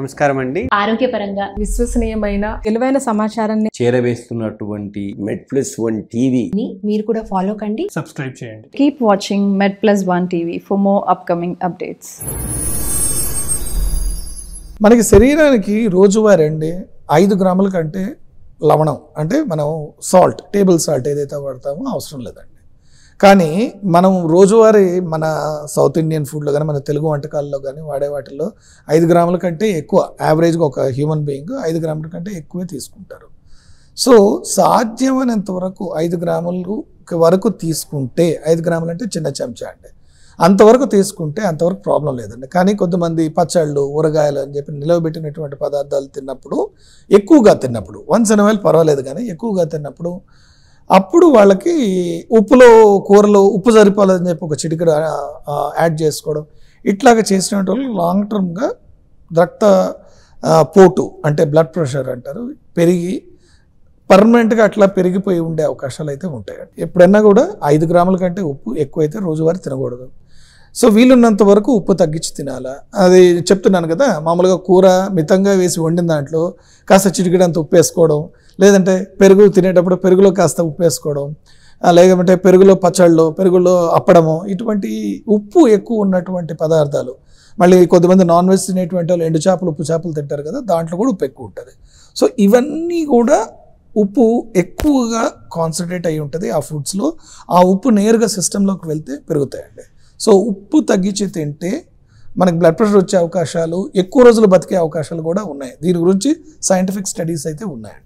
నమస్కారం అండి ఆరోగ్యపరంగా విశ్వసనీయమైన విలువైన సమాచారాన్ని చేరవేస్తున్నటువంటి మెడ్ ప్లస్ వన్ టీవీ మీరు కూడా ఫాలో కండి సబ్స్క్రైబ్ చేయండి keep watching med plus one TV for more upcoming updates మనకి శరీరానికి రోజువారీ అండి ఐదు గ్రాముల కంటే లవణం అంటే మనం సాల్ట్ టేబుల్ సాల్ట్ ఏదైతే వాడతామో అవసరం లేదండి కానీ మనం రోజువారీ మన సౌత్ ఇండియన్ ఫుడ్లో కానీ మన తెలుగు వంటకాల్లో కానీ వాడే వాటిలో ఐదు గ్రాముల కంటే ఎక్కువ యావరేజ్గా ఒక హ్యూమన్ బీయింగ్ ఐదు గ్రాముల కంటే ఎక్కువే తీసుకుంటారు సో సాధ్యమైనంత వరకు ఐదు గ్రాములు వరకు తీసుకుంటే ఐదు గ్రాములు అంటే చిన్న చెంచా అండి అంతవరకు తీసుకుంటే అంతవరకు ప్రాబ్లం లేదండి కానీ కొంతమంది పచ్చళ్ళు ఊరగాయలు అని చెప్పి నిలవబెట్టినటువంటి పదార్థాలు తిన్నప్పుడు ఎక్కువగా తిన్నప్పుడు వన్స్ అండ్ వైల్ పర్వాలేదు కానీ ఎక్కువగా తిన్నప్పుడు అప్పుడు వాళ్ళకి ఉప్పులో కూరలో ఉప్పు సరిపోలేదని చెప్పి ఒక చిటికడ యాడ్ చేసుకోవడం ఇట్లాగ చేసిన వాళ్ళు లాంగ్ టర్మ్గా రక్త పోటు అంటే బ్లడ్ ప్రెషర్ అంటారు పెరిగి పర్మనెంట్గా అట్లా పెరిగిపోయి ఉండే అవకాశాలు అయితే ఉంటాయి ఎప్పుడైనా కూడా ఐదు గ్రాముల కంటే ఉప్పు ఎక్కువైతే రోజువారీ తినకూడదు సో వీలున్నంత వరకు ఉప్పు తగ్గించి తినాలా అది చెప్తున్నాను కదా మామూలుగా కూర మితంగా వేసి వండిన దాంట్లో కాస్త చిటికడంత ఉప్పు వేసుకోవడం లేదంటే పెరుగు తినేటప్పుడు పెరుగులో కాస్త ఉప్పు వేసుకోవడం లేదంటే పెరుగులో పచ్చళ్ళు పెరుగులో అప్పడము ఇటువంటి ఉప్పు ఎక్కువ ఉన్నటువంటి పదార్థాలు మళ్ళీ కొంతమంది నాన్ వెజ్ తినేటువంటి వాళ్ళు ఎండు చేపలు ఉప్పు చేపలు తింటారు కదా దాంట్లో కూడా ఉప్పు ఎక్కువ ఉంటుంది సో ఇవన్నీ కూడా ఉప్పు ఎక్కువగా కాన్సన్ట్రేట్ అయి ఉంటుంది ఆ ఫుడ్స్లో ఆ ఉప్పు నేరుగా సిస్టంలోకి వెళ్తే పెరుగుతాయండి సో ఉప్పు తగ్గించి తింటే మనకి బ్లడ్ ప్రెషర్ వచ్చే అవకాశాలు ఎక్కువ రోజులు బతికే అవకాశాలు కూడా ఉన్నాయి దీని గురించి సైంటిఫిక్ స్టడీస్ అయితే ఉన్నాయి